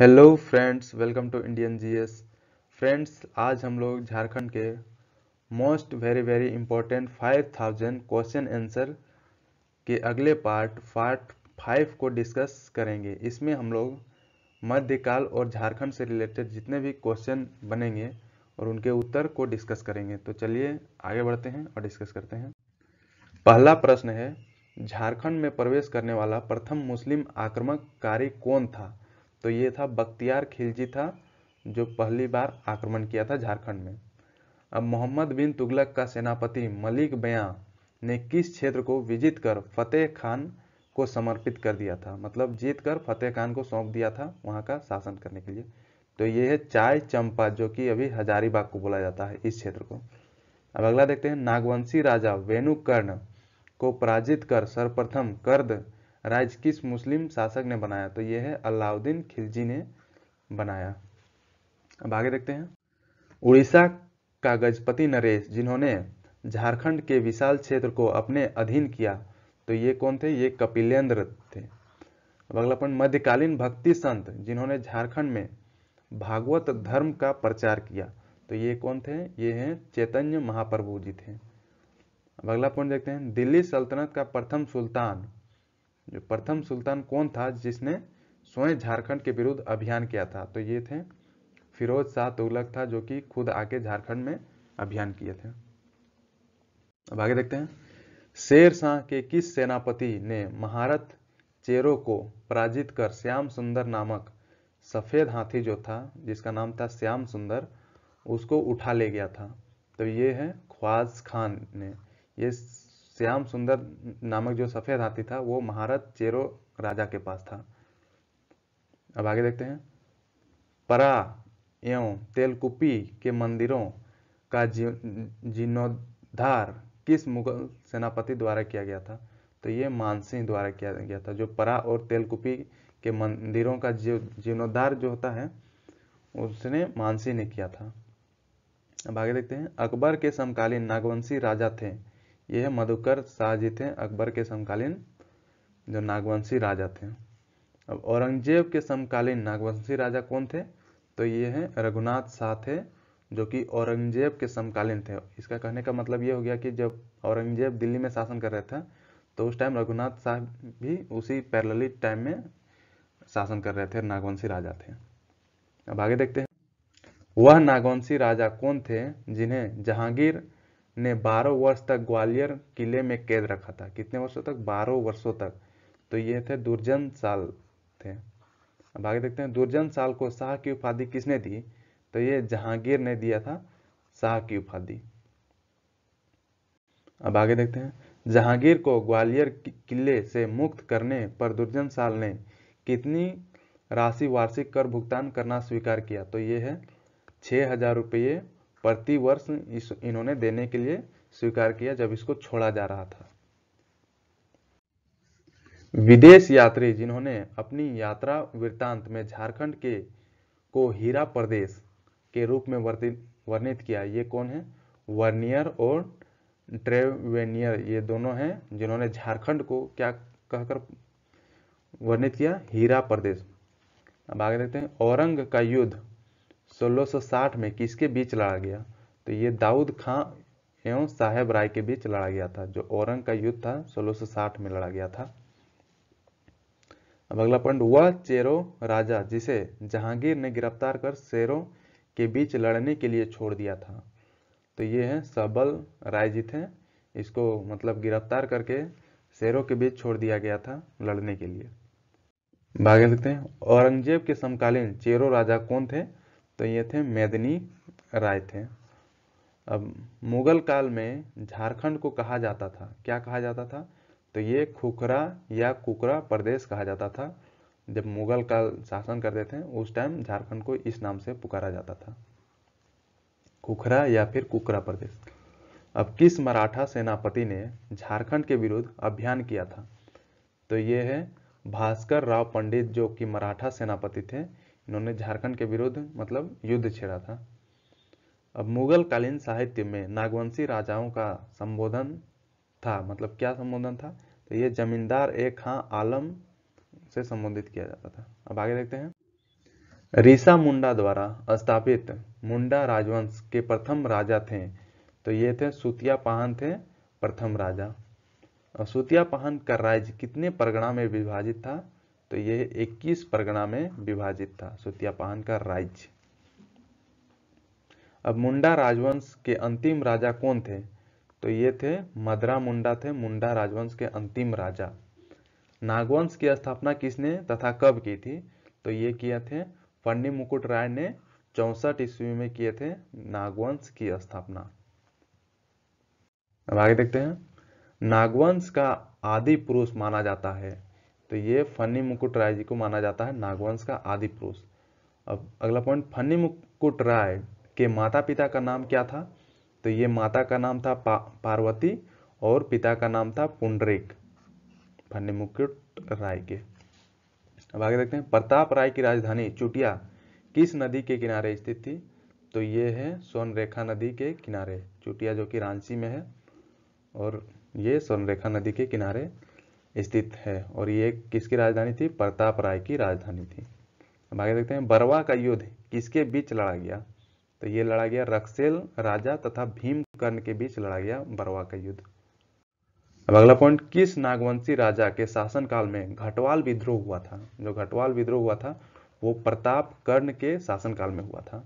hello friends welcome to Indian GS friends आज हम लोग झारखंड के most very very important 5000 question answer के अगले पार्ट पार्ट फाइव को डिस्कस करेंगे इसमें हम लोग मध्यकाल और झारखंड से रिलेटेड जितने भी क्वेश्चन बनेंगे और उनके उत्तर को डिस्कस करेंगे तो चलिए आगे बढ़ते हैं और डिस्कस करते हैं पहला प्रश्न है झारखंड में प्रवेश करने वाला प्रथम मुस्लिम आक्रमणकारी कौन था तो ये था बख्तियार खिलजी था जो पहली बार आक्रमण किया था झारखंड में अब मोहम्मद बिन तुगलक का सेनापति मलिक बयां ने किस क्षेत्र को विजित कर फतेह खान को समर्पित कर दिया था मतलब जीत कर फतेह खान को सौंप दिया था वहाँ का शासन करने के लिए तो ये है चाय चंपा जो कि अभी हजारीबाग को बोला जाता है इस क्षेत्र को अब अगला देखते हैं नागवंशी राजा वेणुकर्ण को पराजित कर सर्वप्रथम कर्द राज्य किस मुस्लिम शासक ने बनाया तो यह है अलाउद्दीन खिलजी ने बनाया अब आगे देखते हैं उड़ीसा का गजपति नरेश जिन्होंने झारखंड के विशाल क्षेत्र को अपने अधीन किया तो ये कौन थे ये कपिलेंद्र थे अब अगला पॉइंट मध्यकालीन भक्ति संत जिन्होंने झारखंड में भागवत धर्म का प्रचार किया तो ये कौन थे ये हैं चैतन्य महाप्रभु जी थे अब अगला पॉइंट देखते हैं दिल्ली सल्तनत का प्रथम सुल्तान जो प्रथम सुल्तान कौन था जिसने स्वयं झारखंड के विरुद्ध अभियान किया था तो ये थे फिरोज शाह तुगलक था जो कि खुद आके झारखंड में अभियान किए थे अब आगे देखते हैं शेर शाह के किस सेनापति ने महारत चेरो को पराजित कर श्याम सुंदर नामक सफ़ेद हाथी जो था जिसका नाम था श्याम सुंदर उसको उठा ले गया था तो ये है ख्वाज खान ने ये श्याम सुंदर नामक जो सफ़ेद हाथी था वो महारत चेरो राजा के पास था अब आगे देखते हैं परा एवं तेलकुपी के मंदिरों का जीर्णोद्धार किस मुगल सेनापति द्वारा किया गया था तो ये मानसिंह द्वारा किया गया था जो परा और तेलकुपी के मंदिरों का जीर्णोद्धार जो होता है उसने मानसिंह ने किया था अब आगे देखते हैं अकबर के समकालीन नागवंशी राजा थे ये मधुकर शाहजी थे अकबर के समकालीन जो नागवंशी राजा थे अब औरंगजेब के समकालीन नागवंशी राजा कौन थे तो ये हैं रघुनाथ शाह थे जो कि औरंगजेब के समकालीन थे इसका कहने का मतलब ये हो गया कि जब औरंगजेब दिल्ली में शासन कर रहे थे तो उस टाइम रघुनाथ शाह भी उसी पैरलित टाइम में शासन कर रहे थे नागवंशी राजा थे अब आगे देखते हैं वह नागवंशी राजा कौन थे जिन्हें जहांगीर ने 12 वर्ष तक ग्वालियर किले में कैद रखा था कितने वर्षों तक 12 वर्षों तक तो ये थे दुर्जन साल थे अब आगे देखते हैं दुर्जन साल को शाह की उपाधि किसने दी तो ये जहांगीर ने दिया था शाह की उपाधि अब आगे देखते हैं जहांगीर को ग्वालियर किले से मुक्त करने पर दुर्जन साल ने कितनी राशि वार्षिक कर भुगतान करना स्वीकार किया तो ये है छः हजार रुपये प्रतिवर्ष इस इन्होंने देने के लिए स्वीकार किया जब इसको छोड़ा जा रहा था विदेश यात्री जिन्होंने अपनी यात्रा वृत्तांत में झारखंड के को हीरा प्रदेश के रूप में वर्णित किया ये कौन है वर्नियर और ट्रेवेनियर ये दोनों हैं जिन्होंने झारखंड को क्या कहकर वर्णित किया हीरा प्रदेश अब आगे देखते हैं औरंग का युद्ध 1660 में किसके बीच लड़ा गया तो ये दाऊद खां एवं साहेब राय के बीच लड़ा गया था जो औरंग का युद्ध था 1660 में लड़ा गया था अब अगला पॉइंट वह चेरो राजा जिसे जहांगीर ने गिरफ्तार कर शेरों के बीच लड़ने के लिए छोड़ दिया था तो ये है सबल राय जी थे इसको मतलब गिरफ्तार करके शेरों के बीच छोड़ दिया गया था लड़ने के लिए भागे लिखते हैं औरंगजेब के समकालीन चेरो राजा कौन थे तो ये थे मेदनी राय थे अब मुगल काल में झारखंड को कहा जाता था क्या कहा जाता था तो ये खुकरा या कुकरा प्रदेश कहा जाता था जब मुगल काल शासन करते थे उस टाइम झारखंड को इस नाम से पुकारा जाता था खुखरा या फिर कुकरा प्रदेश अब किस मराठा सेनापति ने झारखंड के विरुद्ध अभियान किया था तो ये है भास्कर राव पंडित जो कि मराठा सेनापति थे इन्होंने झारखंड के विरुद्ध मतलब युद्ध छेड़ा था अब मुगल कालीन साहित्य में नागवंशी राजाओं का संबोधन था मतलब क्या संबोधन था तो ये जमींदार ए खां आलम से संबोधित किया जाता था अब आगे देखते हैं रीसा मुंडा द्वारा स्थापित मुंडा राजवंश के प्रथम राजा थे तो ये थे सुतिया पहान थे प्रथम राजा और सुतिया पहान का राज्य कितने परगणा में विभाजित था तो ये 21 परगना में विभाजित था सुतियापान का राज्य अब मुंडा राजवंश के अंतिम राजा कौन थे तो ये थे मदरा मुंडा थे मुंडा राजवंश के अंतिम राजा नागवंश की स्थापना किसने तथा कब की थी तो ये किए थे पंडित मुकुट राय ने चौसठ ईस्वी में किए थे नागवंश की स्थापना अब आगे देखते हैं नागवंश का आदि पुरुष माना जाता है तो ये फनी मुकुट राय जी को माना जाता है नागवंश का आदि पुरुष अब अगला पॉइंट फनी मुकुट राय के माता पिता का नाम क्या था तो ये माता का नाम था पा, पार्वती और पिता का नाम था पुंडरिक फनी मुकुट राय के अब आगे देखते हैं प्रताप राय की राजधानी चुटिया किस नदी के किनारे स्थित थी तो ये है स्वर्णरेखा नदी के किनारे चुटिया जो कि रांची में है और ये स्वर्णरेखा नदी के किनारे स्थित है और ये किसकी राजधानी थी प्रताप राय की राजधानी थी अब आगे देखते हैं बरवा का युद्ध किसके बीच लड़ा गया तो ये लड़ा गया रक्सेल राजा तथा भीम कर्ण के बीच लड़ा गया बरवा का युद्ध अब अगला पॉइंट किस नागवंशी राजा के शासनकाल में घटवाल विद्रोह हुआ था जो घटवाल विद्रोह हुआ था वो प्रताप कर्ण के शासनकाल में हुआ था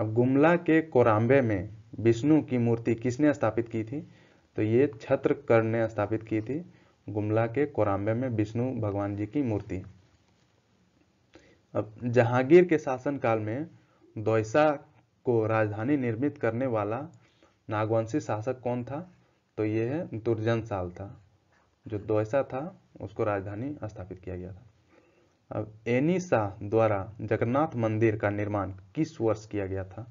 अब गुमला के कोराम्बे में विष्णु की मूर्ति किसने स्थापित की थी तो ये छत्र कर्ण ने स्थापित की थी गुमला के कोराम्बे में विष्णु भगवान जी की मूर्ति अब जहांगीर के शासनकाल में दौसा को राजधानी निर्मित करने वाला नागवंशी शासक कौन था तो यह है दुर्जन साल था जो दौसा था उसको राजधानी स्थापित किया गया था अब एनी शाह द्वारा जगन्नाथ मंदिर का निर्माण किस वर्ष किया गया था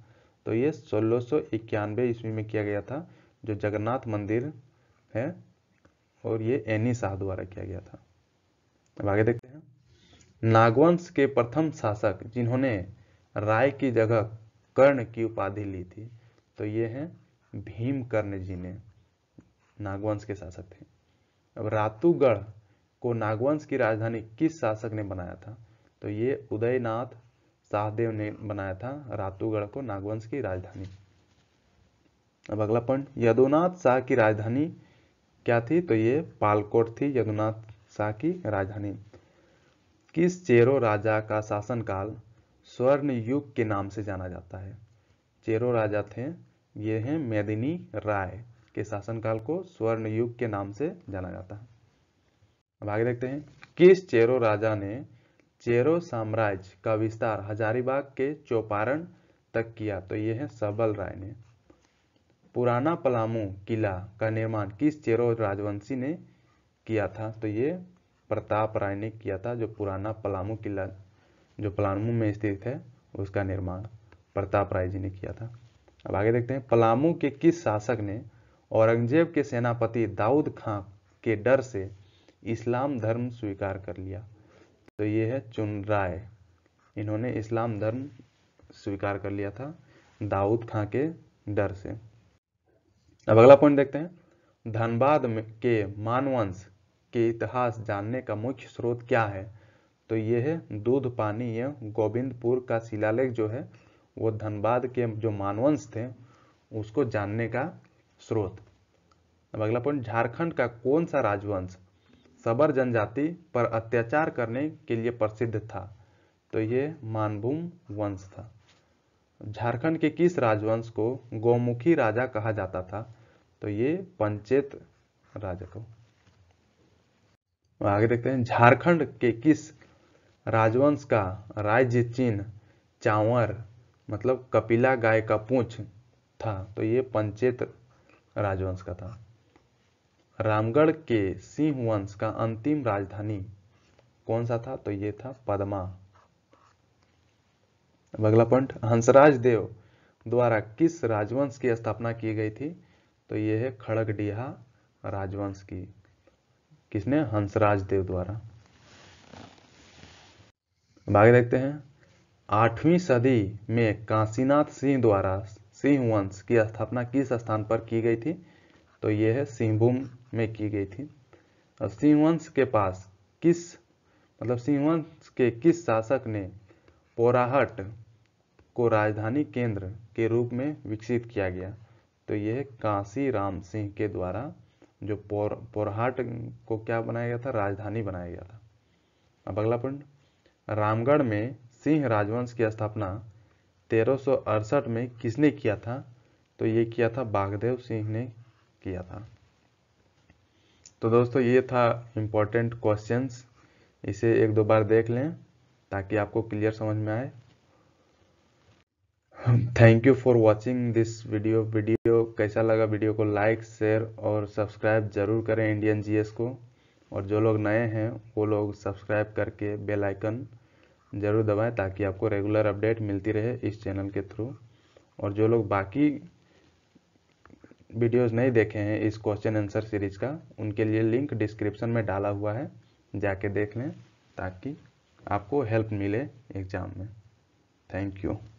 तो यह सोलह ईस्वी में किया गया था जो जगन्नाथ मंदिर है और ये एनी शाह द्वारा किया गया था अब आगे देखते हैं नागवंश के प्रथम शासक जिन्होंने राय की जगह कर्ण की उपाधि ली थी तो ये हैं भीम कर्ण जी ने नागवंश के शासक थे अब रातूगढ़ को नागवंश की राजधानी किस शासक ने बनाया था तो ये उदयनाथ शाहदेव ने बनाया था रातूगढ़ को नागवंश की राजधानी अब अगला पॉइंट यदुनाथ शाह की राजधानी क्या थी तो ये पालकोट थी यदुनाथ शाह की राजधानी किस चेरो राजा का शासनकाल स्वर्ण युग के नाम से जाना जाता है चेरो राजा थे ये हैं मेदिनी राय के शासनकाल को स्वर्ण युग के नाम से जाना जाता है अब आगे देखते हैं किस चेरो राजा ने चेरो साम्राज्य का विस्तार हजारीबाग के चौपारण तक किया तो ये है सबल राय ने पुराना पलामू किला का निर्माण किस चेरो राजवंशी ने किया था तो ये प्रताप राय ने किया था जो पुराना पलामू किला जो पलामू में स्थित है उसका निर्माण प्रताप राय जी ने किया था अब आगे देखते हैं पलामू के किस शासक ने औरंगजेब के सेनापति दाऊद खां के डर से इस्लाम धर्म स्वीकार कर लिया तो ये है चुनराय इन्होंने इस्लाम धर्म स्वीकार कर लिया था दाऊद खां के डर से अब अगला पॉइंट देखते हैं धनबाद के मानवंश के इतिहास जानने का मुख्य स्रोत क्या है तो ये है दूध पानी या गोविंदपुर का शिलालेख जो है वो धनबाद के जो मानवंश थे उसको जानने का स्रोत अब अगला पॉइंट झारखंड का कौन सा राजवंश सबर जनजाति पर अत्याचार करने के लिए प्रसिद्ध था तो ये मानभूम वंश था झारखंड के किस राजवंश को गौमुखी राजा कहा जाता था तो ये पंचेत राजा को आगे देखते हैं झारखंड के किस राजवंश का राज्य चिन्ह चावर मतलब कपिला गाय का पूछ था तो ये पंचेत राजवंश का था रामगढ़ के सिंह वंश का अंतिम राजधानी कौन सा था तो ये था पदमा अब अगला पॉइंट हंसराज देव द्वारा किस राजवंश की स्थापना की गई थी तो यह है खड़गडीहा राजवंश की किसने हंसराज देव द्वारा आगे देखते हैं आठवीं सदी में काशीनाथ सिंह द्वारा सिंह वंश की स्थापना किस स्थान पर की गई थी तो यह है सिंहभूम में की गई थी और सिंहवंश के पास किस मतलब सिंहवंश के किस शासक ने पोराहट को राजधानी केंद्र के रूप में विकसित किया गया तो यह काशी राम सिंह के द्वारा जो पोर पोरहाट को क्या बनाया गया था राजधानी बनाया गया था अब अगला पॉइंट रामगढ़ में सिंह राजवंश की स्थापना तेरह में किसने किया था तो ये किया था बागदेव सिंह ने किया था तो दोस्तों ये था इम्पोर्टेंट क्वेश्चंस इसे एक दो बार देख लें ताकि आपको क्लियर समझ में आए thank you for watching this video video कैसा लगा वीडियो को लाइक शेयर और सब्सक्राइब जरूर करें इंडियन जीएस को और जो लोग नए हैं वो लोग सब्सक्राइब करके बेल आइकन ज़रूर दबाएं ताकि आपको रेगुलर अपडेट मिलती रहे इस चैनल के थ्रू और जो लोग बाकी वीडियोस नहीं देखे हैं इस क्वेश्चन आंसर सीरीज का उनके लिए लिंक डिस्क्रिप्शन में डाला हुआ है जाके देख लें ताकि आपको हेल्प मिले एग्ज़ाम में थैंक यू